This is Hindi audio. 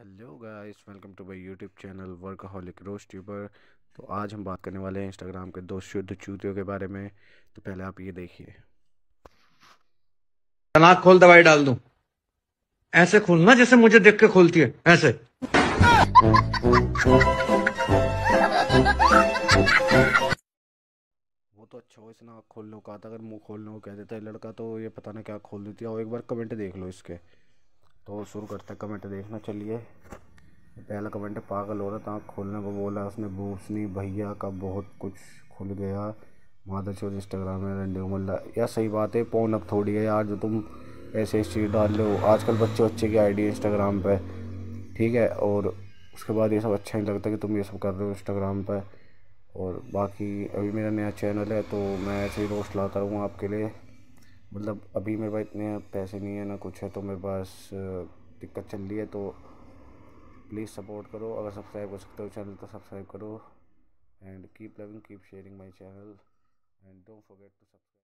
hello guys welcome to my YouTube channel वर्कaholic रोस्ट ट्यूबर तो आज हम बात करने वाले हैं इंस्टाग्राम के दो शुद्ध चूतियों के बारे में तो पहले आप ये देखिए नाक खोल दवाई डाल दूं ऐसे खोलना जैसे मुझे देख के खोलती है ऐसे वो तो अच्छा हो इसने आँख खोलने को कहा था अगर मुंह खोलने को कह देता है लड़का तो ये पता ना क्या खोल देती है और एक बार कमेंट देख लो इसके तो शुरू करते हैं कमेंट देखना चलिए पहला कमेंट पागल हो रहा था खोलने को बोला उसने नहीं भैया का बहुत कुछ खुल गया माधव चौधरी इंस्टाग्राम में रंडे मल्ला यार सही बात है पौन अब थोड़ी है यार जो तुम ऐसे ऐसी चीज़ डाल रहे हो आजकल बच्चे बच्चे की आईडी इंस्टाग्राम पर ठीक है और उसके बाद ये सब अच्छा नहीं लगता कि तुम ये सब कर रहे हो इंस्टाग्राम पर और बाकी अभी मेरा नया चैनल है तो मैं ऐसे ही रोस्ट लाता रहूँगा आपके लिए मतलब अभी मेरे पास इतने पैसे नहीं है ना कुछ है तो मेरे पास दिक्कत चल रही है तो प्लीज़ सपोर्ट करो अगर सब्सक्राइब कर सकते हो चैनल को सब्सक्राइब करो and keep loving keep sharing my channel and don't forget to subscribe